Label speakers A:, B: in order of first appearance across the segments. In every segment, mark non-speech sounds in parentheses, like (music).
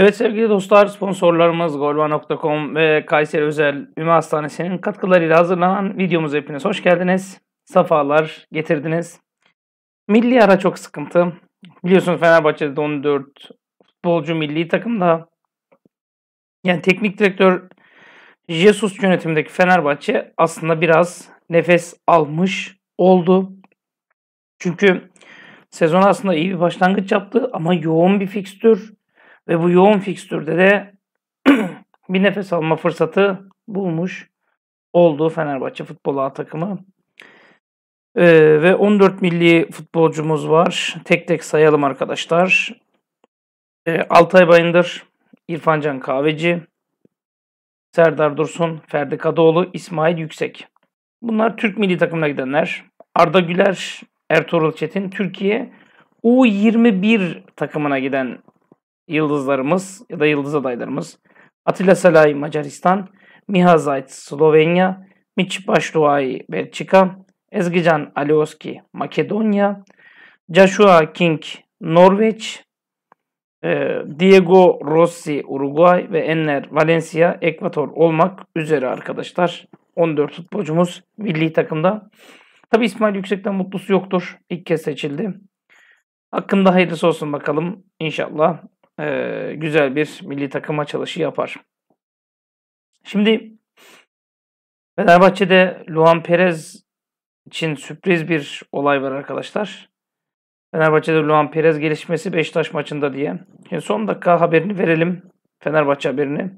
A: Evet sevgili dostlar sponsorlarımız golva.com ve Kayseri Özel Üme Hastanesi'nin katkılarıyla hazırlanan videomuz hepiniz hoş geldiniz. Safalar getirdiniz. Milli ara çok sıkıntı. Biliyorsunuz Fenerbahçe'de 14 futbolcu milli takımda. Yani teknik direktör Jesus yönetimindeki Fenerbahçe aslında biraz nefes almış oldu. Çünkü sezon aslında iyi bir başlangıç yaptı ama yoğun bir fikstür ve bu yoğun fikstürde de (clears throat) bir nefes alma fırsatı bulmuş olduğu Fenerbahçe futbolu takımı. Ee, ve 14 milli futbolcumuz var. Tek tek sayalım arkadaşlar. Ee, Altay Bayındır, İrfancan Kahveci, Serdar Dursun, Ferdi Kadıoğlu, İsmail Yüksek. Bunlar Türk milli takımına gidenler. Arda Güler, Ertuğrul Çetin Türkiye U21 takımına giden yıldızlarımız ya da yıldız adaylarımız Atilla Salay Macaristan, Miha Zayt Slovenya, Miç Başruay Belçika, Ezgican Alioski Makedonya, Joshua King Norveç, ee, Diego Rossi Uruguay ve Enner Valencia Ekvator olmak üzere arkadaşlar. 14 futbolcumuz milli takımda. Tabi İsmail Yüksek'ten mutlusu yoktur. İlk kez seçildi. Hakkında hayırlısı olsun bakalım inşallah e, güzel bir milli takıma açılışı yapar. Şimdi Fenerbahçe'de Luan Perez için sürpriz bir olay var arkadaşlar. Fenerbahçe'de Luan Perez gelişmesi Beşiktaş maçında diye. Şimdi e, son dakika haberini verelim. Fenerbahçe haberini.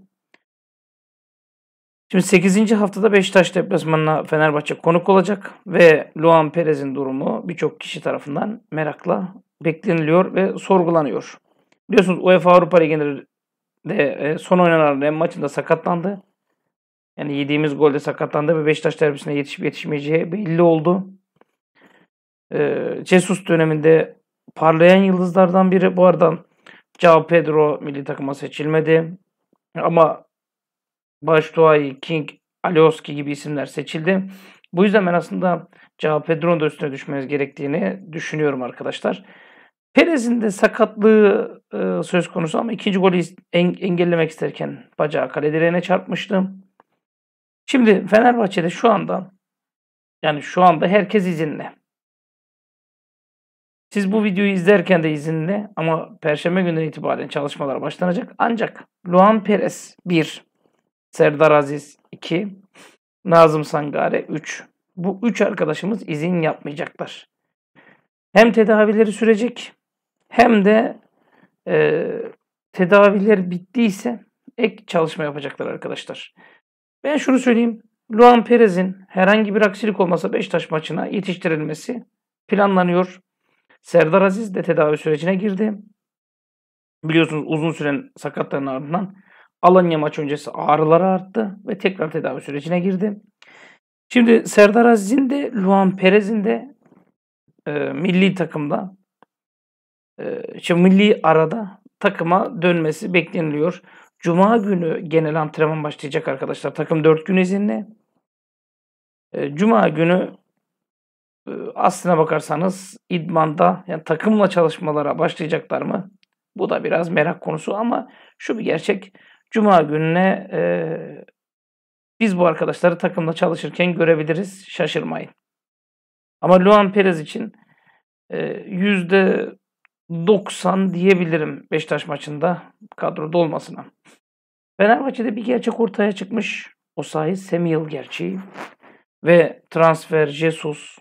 A: Şimdi 8. haftada Beşiktaş deplasmanına Fenerbahçe konuk olacak ve Luan Perez'in durumu birçok kişi tarafından merakla bekleniliyor ve sorgulanıyor. Biliyorsunuz UEFA Avrupa Ligi'nde de e, son oynanan Ren maçında sakatlandı. Yani yediğimiz golde sakatlandı ve Beşiktaş derbisine yetişip yetişmeyeceği belli oldu. E, Jesus döneminde parlayan yıldızlardan biri. Bu arada Cao Pedro milli takıma seçilmedi. Ama Baştuay, King, Alioski gibi isimler seçildi. Bu yüzden ben aslında Cao Pedro'nun da üstüne düşmemiz gerektiğini düşünüyorum arkadaşlar. Perez'in de sakatlığı e, söz konusu ama ikinci golü en, engellemek isterken bacağı kale direğine çarpmıştı. Şimdi Fenerbahçe'de şu anda yani şu anda herkes izinli. Siz bu videoyu izlerken de izinli ama perşembe günden itibaren çalışmalar başlanacak. Ancak Luan Perez 1, Serdar Aziz 2, Nazım Sangare 3. Bu 3 arkadaşımız izin yapmayacaklar. Hem tedavileri sürecek hem de e, tedaviler bittiyse ek çalışma yapacaklar arkadaşlar. Ben şunu söyleyeyim. Luan Perez'in herhangi bir aksilik olmasa Beşiktaş maçına yetiştirilmesi planlanıyor. Serdar Aziz de tedavi sürecine girdi. Biliyorsunuz uzun süren sakatların ardından Alanya maç öncesi ağrıları arttı ve tekrar tedavi sürecine girdi. Şimdi Serdar Aziz'in de Luan Perez'in de e, milli takımda ee, işte milli arada takıma dönmesi bekleniliyor. Cuma günü genel antrenman başlayacak arkadaşlar. Takım 4 gün izinli. Ee, Cuma günü e, aslına bakarsanız idmanda yani takımla çalışmalara başlayacaklar mı? Bu da biraz merak konusu ama şu bir gerçek. Cuma gününe e, biz bu arkadaşları takımla çalışırken görebiliriz. Şaşırmayın. Ama Luan Perez için e, yüzde 90 diyebilirim Beşiktaş maçında kadroda olmasına. Fenerbahçe'de bir gerçek ortaya çıkmış. O sahi Samuel gerçeği. Ve transfer Jesus.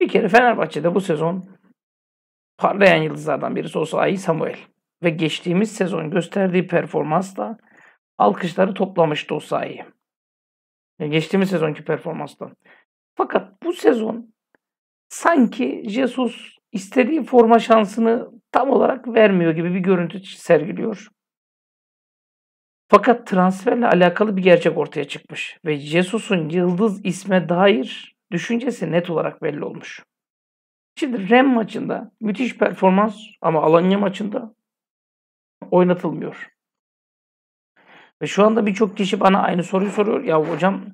A: Bir kere Fenerbahçe'de bu sezon parlayan yıldızlardan birisi o sahi Samuel. Ve geçtiğimiz sezon gösterdiği performansla alkışları toplamıştı o sahi. geçtiğimiz sezonki performansla. Fakat bu sezon sanki Jesus istediği forma şansını tam olarak vermiyor gibi bir görüntü sergiliyor. Fakat transferle alakalı bir gerçek ortaya çıkmış ve Jesus'un yıldız isme dair düşüncesi net olarak belli olmuş. Şimdi Rem maçında müthiş performans ama Alanya maçında oynatılmıyor. Ve şu anda birçok kişi bana aynı soruyu soruyor. Ya hocam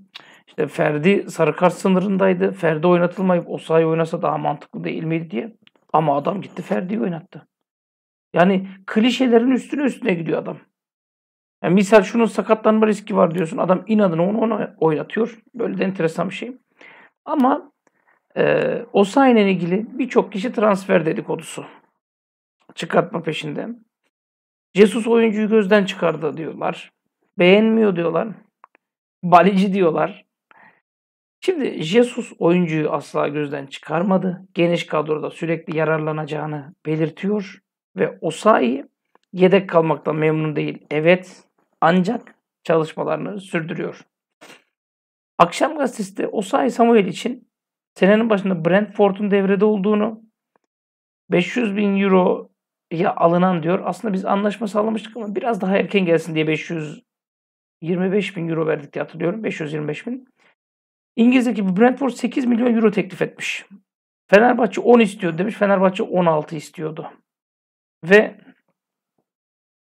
A: işte Ferdi sarı sınırındaydı. Ferdi oynatılmayıp o sayı oynasa daha mantıklı değil miydi diye. Ama adam gitti Ferdi'yi oynattı. Yani klişelerin üstüne üstüne gidiyor adam. Yani misal şunun sakatlanma riski var diyorsun. Adam inadına onu ona oynatıyor. Böyle de enteresan bir şey. Ama e, Osayi'nin ilgili birçok kişi transfer dedikodusu. Çıkartma peşinde. Jesus oyuncuyu gözden çıkardı diyorlar. Beğenmiyor diyorlar. Balici diyorlar. Şimdi Jesus oyuncuyu asla gözden çıkarmadı. Geniş kadroda sürekli yararlanacağını belirtiyor ve Osayi yedek kalmakta memnun değil. Evet ancak çalışmalarını sürdürüyor. Akşam gazetesi de Samuel için senenin başında Brentford'un devrede olduğunu 500 bin euro ya alınan diyor. Aslında biz anlaşma sağlamıştık ama biraz daha erken gelsin diye 525 bin euro verdik diye hatırlıyorum. 525 bin. İngiliz ekibi Brentford 8 milyon euro teklif etmiş. Fenerbahçe 10 istiyor demiş. Fenerbahçe 16 istiyordu. Ve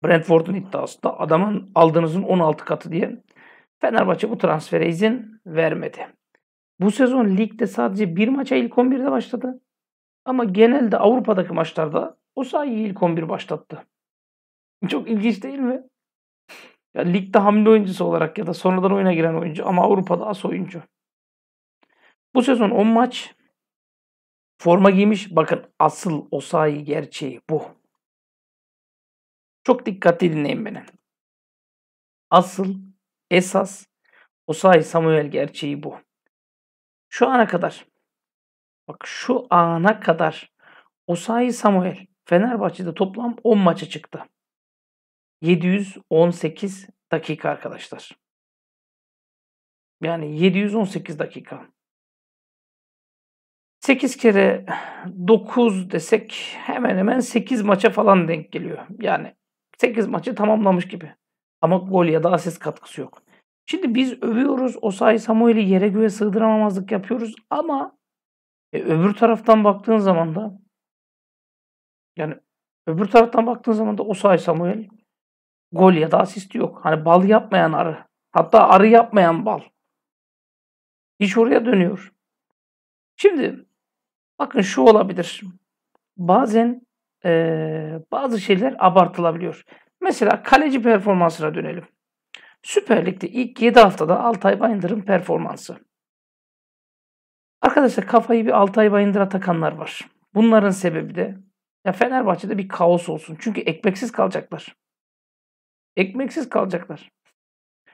A: Brentford'un iddiası da adamın aldığınızın 16 katı diye Fenerbahçe bu transfere izin vermedi. Bu sezon ligde sadece bir maça ilk 11'de başladı. Ama genelde Avrupa'daki maçlarda o sayıyı ilk 11 başlattı. Çok ilginç değil mi? Ya ligde hamle oyuncusu olarak ya da sonradan oyuna giren oyuncu ama Avrupa'da as oyuncu. Bu sezon 10 maç forma giymiş. Bakın asıl Osayi gerçeği bu. Çok dikkatli dinleyin beni. Asıl, esas Osayi Samuel gerçeği bu. Şu ana kadar bak şu ana kadar Osayi Samuel Fenerbahçe'de toplam 10 maça çıktı. 718 dakika arkadaşlar. Yani 718 dakika. 8 kere 9 desek hemen hemen 8 maça falan denk geliyor. Yani 8 maçı tamamlamış gibi. Ama gol ya da asist katkısı yok. Şimdi biz övüyoruz. Osay Samuel'i yere göğe sığdıramamazlık yapıyoruz ama e, öbür taraftan baktığın zaman da yani öbür taraftan baktığın zaman da Osay Samuel gol ya da asist yok. Hani bal yapmayan arı. Hatta arı yapmayan bal. İş oraya dönüyor. Şimdi Bakın şu olabilir. Bazen e, bazı şeyler abartılabiliyor. Mesela kaleci performansına dönelim. Süper Lig'de ilk 7 haftada Altay Bayındır'ın performansı. Arkadaşlar kafayı bir Altay Bayındır'a takanlar var. Bunların sebebi de ya Fenerbahçe'de bir kaos olsun. Çünkü ekmeksiz kalacaklar. Ekmeksiz kalacaklar.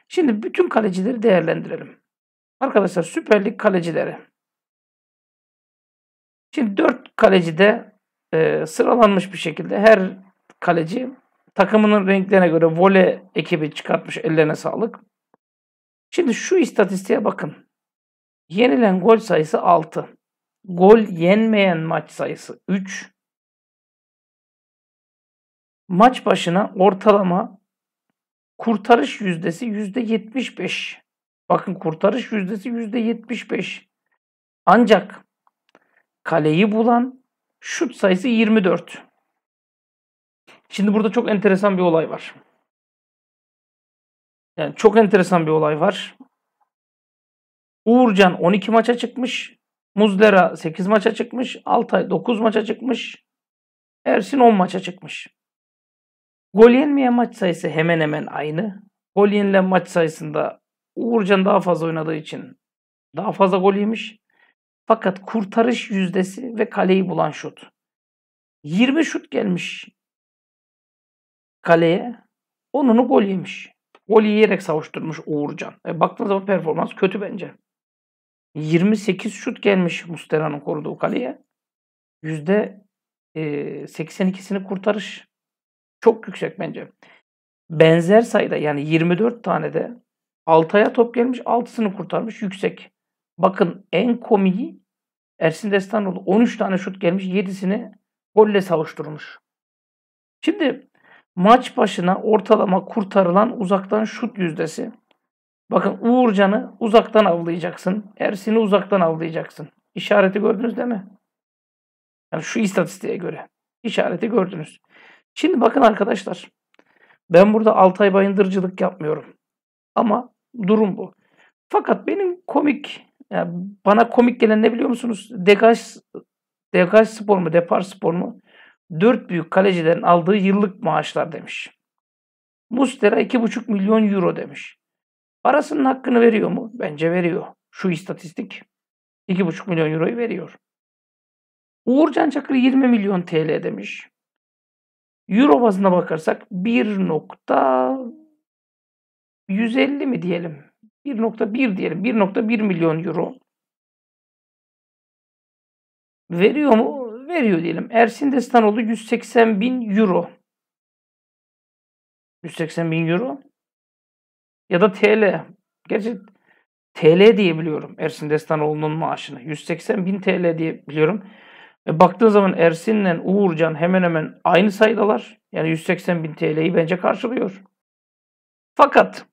A: Şimdi bütün kalecileri değerlendirelim. Arkadaşlar Süper Lig kalecileri. Şimdi dört kaleci de e, sıralanmış bir şekilde her kaleci takımının renklerine göre vole ekibi çıkartmış ellerine sağlık. Şimdi şu istatistiğe bakın. Yenilen gol sayısı 6. Gol yenmeyen maç sayısı 3. Maç başına ortalama kurtarış yüzdesi %75. Bakın kurtarış yüzdesi %75. Ancak kaleyi bulan, şut sayısı 24. Şimdi burada çok enteresan bir olay var. Yani çok enteresan bir olay var. Uğurcan 12 maça çıkmış. Muzlera 8 maça çıkmış. Altay 9 maça çıkmış. Ersin 10 maça çıkmış. Gol yenmeyen maç sayısı hemen hemen aynı. Gol yenilen maç sayısında Uğurcan daha fazla oynadığı için daha fazla gol yemiş. Fakat kurtarış yüzdesi ve kaleyi bulan şut. 20 şut gelmiş kaleye. Onunu gol yemiş. Gol yiyerek savuşturmuş Uğurcan. E baktığınız zaman performans kötü bence. 28 şut gelmiş Mustera'nın koruduğu kaleye. yüzde %82'sini e, kurtarış. Çok yüksek bence. Benzer sayıda yani 24 tane de Altay'a top gelmiş 6'sını kurtarmış yüksek. Bakın en komiği Ersin Destanoğlu 13 tane şut gelmiş 7'sini golle savuşturmuş. Şimdi maç başına ortalama kurtarılan uzaktan şut yüzdesi. Bakın Uğurcan'ı uzaktan avlayacaksın. Ersin'i uzaktan avlayacaksın. İşareti gördünüz değil mi? Yani şu istatistiğe göre. İşareti gördünüz. Şimdi bakın arkadaşlar. Ben burada Altay Bayındırcılık yapmıyorum. Ama durum bu. Fakat benim komik yani bana komik gelen ne biliyor musunuz? Degaj, Degaj spor mu, depar spor mu? Dört büyük kalecilerin aldığı yıllık maaşlar demiş. Mustera iki buçuk milyon euro demiş. Parasının hakkını veriyor mu? Bence veriyor. Şu istatistik buçuk milyon euroyu veriyor. Uğurcan Çakır 20 milyon TL demiş. Euro bazına bakarsak 1.150 mi diyelim 1.1 diyelim 1.1 milyon euro veriyor mu? Veriyor diyelim. Ersin Destanoğlu 180 bin euro. 180 bin euro ya da TL. Gerçi TL diye biliyorum Ersin Destanoğlu'nun maaşını. 180 bin TL diye biliyorum. E baktığın zaman Ersin'le Uğurcan hemen hemen aynı sayıdalar. Yani 180 bin TL'yi bence karşılıyor. Fakat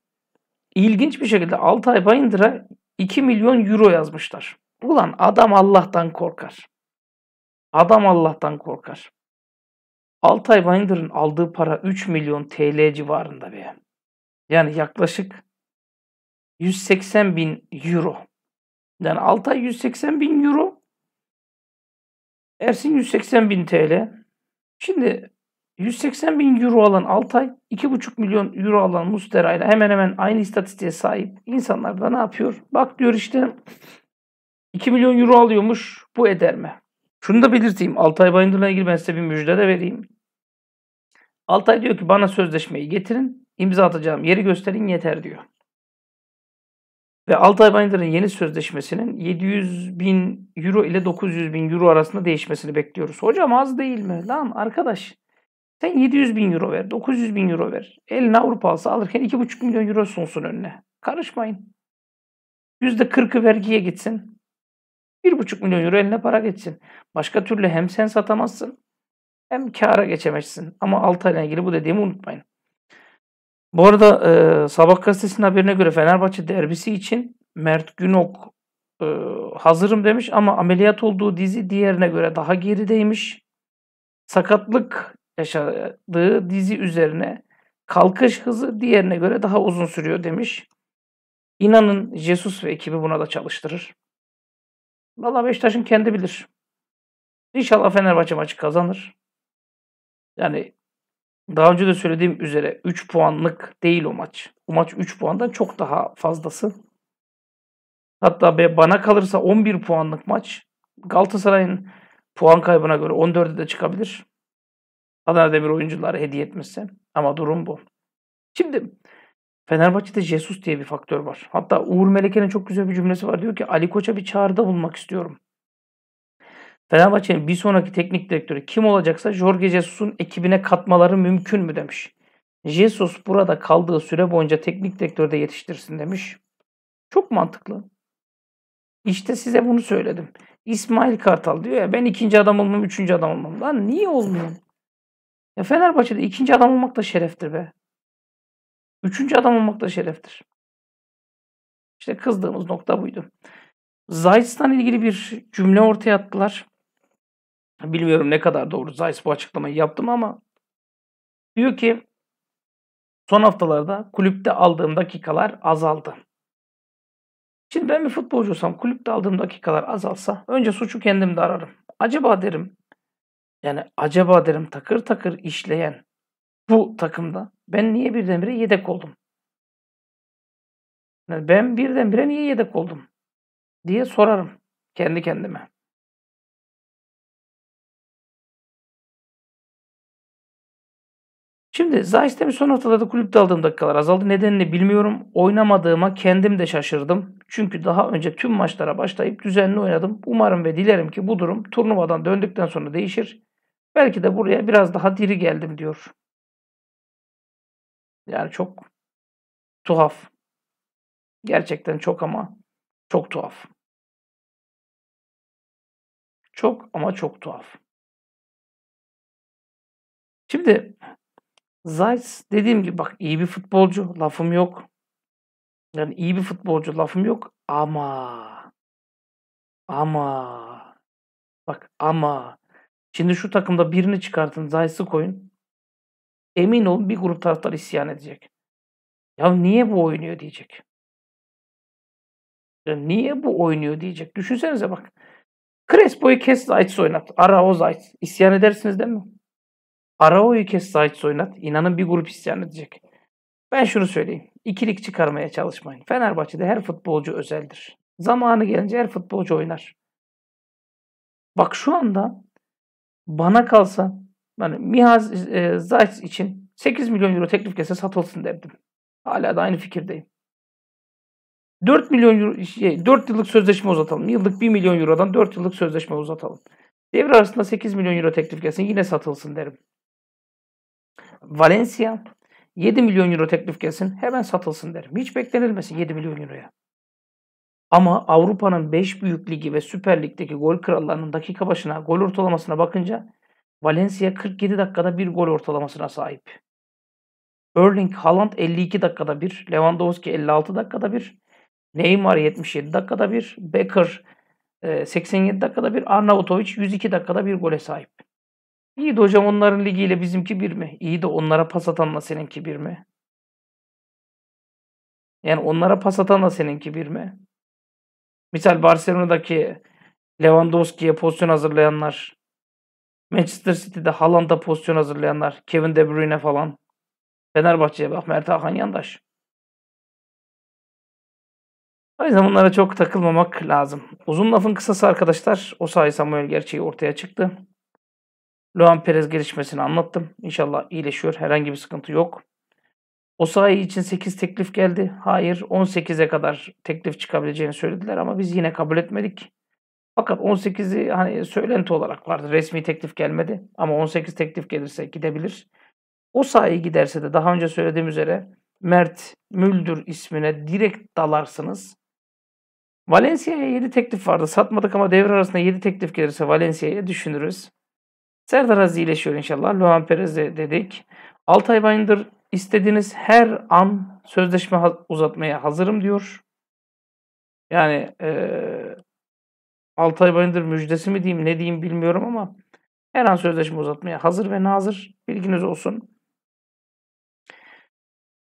A: İlginç bir şekilde Altay Bayındır'a 2 milyon euro yazmışlar. Ulan adam Allah'tan korkar. Adam Allah'tan korkar. Altay Bayındır'ın aldığı para 3 milyon TL civarında be. Yani yaklaşık 180 bin euro. Yani Altay 180 bin euro. Ersin 180 bin TL. Şimdi 180 bin euro alan Altay, 2,5 milyon euro alan Mustera ile hemen hemen aynı istatistiğe sahip insanlar da ne yapıyor? Bak diyor işte 2 milyon euro alıyormuş bu eder mi? Şunu da belirteyim. Altay Bayındır'la ilgili ben size bir müjde de vereyim. Altay diyor ki bana sözleşmeyi getirin, imza atacağım yeri gösterin yeter diyor. Ve Altay Bayındır'ın yeni sözleşmesinin 700 bin euro ile 900 bin euro arasında değişmesini bekliyoruz. Hocam az değil mi? Lan arkadaş sen 700 bin euro ver, 900 bin euro ver. Eline Avrupa alsa alırken 2,5 milyon euro sunsun önüne. Karışmayın. %40'ı vergiye gitsin. 1,5 milyon euro eline para geçsin. Başka türlü hem sen satamazsın hem kâra geçemezsin. Ama Altay'la ilgili bu dediğimi unutmayın. Bu arada e, Sabah gazetesinin haberine göre Fenerbahçe derbisi için Mert Günok e, hazırım demiş ama ameliyat olduğu dizi diğerine göre daha gerideymiş. Sakatlık yaşadığı dizi üzerine kalkış hızı diğerine göre daha uzun sürüyor demiş. İnanın Jesus ve ekibi buna da çalıştırır. Valla Beşiktaş'ın kendi bilir. İnşallah Fenerbahçe maçı kazanır. Yani daha önce de söylediğim üzere 3 puanlık değil o maç. O maç 3 puandan çok daha fazlası. Hatta bana kalırsa 11 puanlık maç. Galatasaray'ın puan kaybına göre 14'e de çıkabilir. Adana Demir oyuncuları hediye etmesi. Ama durum bu. Şimdi Fenerbahçe'de Jesus diye bir faktör var. Hatta Uğur Meleke'nin çok güzel bir cümlesi var. Diyor ki Ali Koç'a bir çağrıda bulmak istiyorum. Fenerbahçe'nin bir sonraki teknik direktörü kim olacaksa Jorge Jesus'un ekibine katmaları mümkün mü demiş. Jesus burada kaldığı süre boyunca teknik direktörde yetiştirsin demiş. Çok mantıklı. İşte size bunu söyledim. İsmail Kartal diyor ya ben ikinci adam olmam, üçüncü adam olmam. Lan niye olmuyor? Ya Fenerbahçe'de ikinci adam olmak da şereftir be. Üçüncü adam olmak da şereftir. İşte kızdığımız nokta buydu. Zayis'tan ilgili bir cümle ortaya attılar. Bilmiyorum ne kadar doğru Zayis bu açıklamayı yaptım ama diyor ki son haftalarda kulüpte aldığım dakikalar azaldı. Şimdi ben bir futbolcu kulüpte aldığım dakikalar azalsa önce suçu kendimde ararım. Acaba derim yani acaba derim takır takır işleyen bu takımda ben niye birdenbire yedek oldum? Yani ben birdenbire niye yedek oldum? diye sorarım kendi kendime. Şimdi Zayis Demir son haftalarda kulüpte aldığım dakikalar azaldı. Nedenini bilmiyorum. Oynamadığıma kendim de şaşırdım. Çünkü daha önce tüm maçlara başlayıp düzenli oynadım. Umarım ve dilerim ki bu durum turnuvadan döndükten sonra değişir. Belki de buraya biraz daha diri geldim diyor. Yani çok tuhaf. Gerçekten çok ama çok tuhaf. Çok ama çok tuhaf. Şimdi Zayt dediğim gibi bak iyi bir futbolcu lafım yok. Yani iyi bir futbolcu lafım yok ama ama bak ama Şimdi şu takımda birini çıkartın zayısı koyun. Emin olun bir grup taraftar isyan edecek. Ya niye bu oynuyor diyecek. Ya niye bu oynuyor diyecek. Düşünsenize bak. Crespo'yu kes Zayt's oynat. Arao Zayt. İsyan edersiniz değil mi? Arao'yu kes Zayt's oynat. İnanın bir grup isyan edecek. Ben şunu söyleyeyim. İkilik çıkarmaya çalışmayın. Fenerbahçe'de her futbolcu özeldir. Zamanı gelince her futbolcu oynar. Bak şu anda bana kalsa yani Mihaz e, Zayt için 8 milyon euro teklif gelse satılsın derdim. Hala da aynı fikirdeyim. 4 milyon euro, şey, 4 yıllık sözleşme uzatalım. Yıllık 1 milyon eurodan 4 yıllık sözleşme uzatalım. Devre arasında 8 milyon euro teklif gelsin yine satılsın derim. Valencia 7 milyon euro teklif gelsin hemen satılsın derim. Hiç beklenilmesin 7 milyon euroya. Ama Avrupa'nın 5 büyük ligi ve Süper Lig'deki gol krallarının dakika başına gol ortalamasına bakınca Valencia 47 dakikada bir gol ortalamasına sahip. Erling Haaland 52 dakikada bir, Lewandowski 56 dakikada bir, Neymar 77 dakikada bir, Becker 87 e, dakikada bir, Arnautovic 102 dakikada bir gole sahip. İyi de hocam onların ligiyle bizimki bir mi? İyi de onlara pas atanla seninki bir mi? Yani onlara pas atanla seninki bir mi? Misal Barcelona'daki Lewandowski'ye pozisyon hazırlayanlar, Manchester City'de Haaland'a pozisyon hazırlayanlar, Kevin De Bruyne falan. Fenerbahçe'ye bak Mert Hakan Yandaş. O yüzden bunlara çok takılmamak lazım. Uzun lafın kısası arkadaşlar. O sayı Samuel gerçeği ortaya çıktı. Luan Perez gelişmesini anlattım. İnşallah iyileşiyor. Herhangi bir sıkıntı yok. O sahi için 8 teklif geldi. Hayır 18'e kadar teklif çıkabileceğini söylediler ama biz yine kabul etmedik. Fakat 18'i hani söylenti olarak vardı. Resmi teklif gelmedi ama 18 teklif gelirse gidebilir. O sahi giderse de daha önce söylediğim üzere Mert Müldür ismine direkt dalarsınız. Valencia'ya 7 teklif vardı. Satmadık ama devre arasında 7 teklif gelirse Valencia'ya düşünürüz. Serdar Aziz iyileşiyor inşallah. Luan Perez'e dedik. Altay Bayındır İstediğiniz her an sözleşme uzatmaya hazırım diyor. Yani e, Altay Bayındır müjdesi mi diyeyim ne diyeyim bilmiyorum ama her an sözleşme uzatmaya hazır ve nazır bilginiz olsun.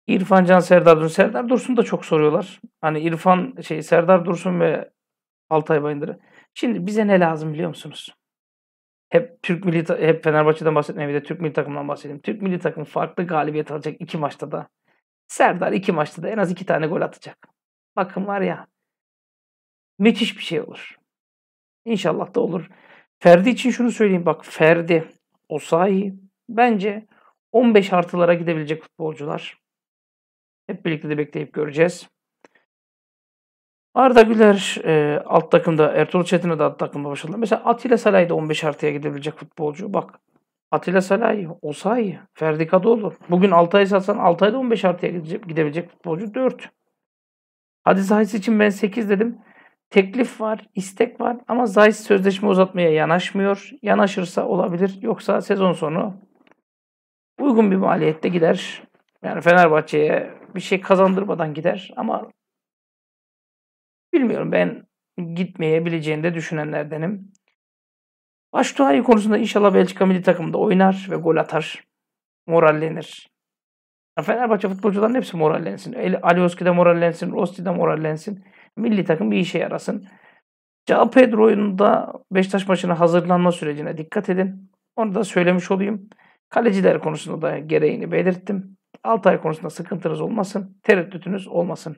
A: İrfan Can Serdar Dursun. Serdar Dursun da çok soruyorlar. Hani İrfan şey Serdar Dursun ve Altay Bayındır'ı. Şimdi bize ne lazım biliyor musunuz? hep Türk milli hep Fenerbahçe'den bahsetmeyeyim bir de Türk milli takımdan bahsedeyim. Türk milli takım farklı galibiyet alacak iki maçta da. Serdar iki maçta da en az iki tane gol atacak. Bakın var ya müthiş bir şey olur. İnşallah da olur. Ferdi için şunu söyleyeyim bak Ferdi, Osayi bence 15 artılara gidebilecek futbolcular. Hep birlikte de bekleyip göreceğiz. Arda Güler e, alt takımda, Ertuğrul Çetin'e de alt takımda başladı. Mesela Atilla Salay da 15 artıya gidebilecek futbolcu. Bak Atilla Salay, Osay, Ferdi Kadıoğlu. Bugün Altay'ı satsan Altay da 15 artıya gidebilecek futbolcu 4. Hadi Zayis için ben 8 dedim. Teklif var, istek var ama Zayis sözleşme uzatmaya yanaşmıyor. Yanaşırsa olabilir. Yoksa sezon sonu uygun bir maliyette gider. Yani Fenerbahçe'ye bir şey kazandırmadan gider ama Bilmiyorum ben gitmeyebileceğini de düşünenlerdenim. Baştuğay konusunda inşallah Belçika milli takımında oynar ve gol atar. Morallenir. Fenerbahçe futbolcuların hepsi morallensin. Alioski de morallensin, Rosti de morallensin. Milli takım bir işe yarasın. Cao Pedro'nun da Beşiktaş maçına hazırlanma sürecine dikkat edin. Onu da söylemiş olayım. Kaleciler konusunda da gereğini belirttim. 6 ay konusunda sıkıntınız olmasın, tereddütünüz olmasın.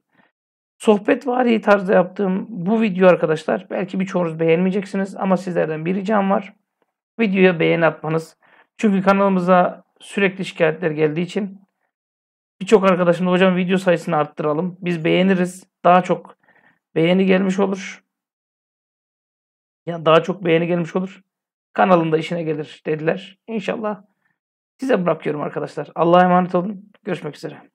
A: Sohbet vari tarzda yaptığım bu video arkadaşlar belki birçoğunuz beğenmeyeceksiniz ama sizlerden bir ricam var. Videoya beğeni atmanız. Çünkü kanalımıza sürekli şikayetler geldiği için birçok arkadaşım da hocam video sayısını arttıralım. Biz beğeniriz. Daha çok beğeni gelmiş olur. Ya daha çok beğeni gelmiş olur. Kanalında işine gelir dediler. İnşallah size bırakıyorum arkadaşlar. Allah'a emanet olun. Görüşmek üzere.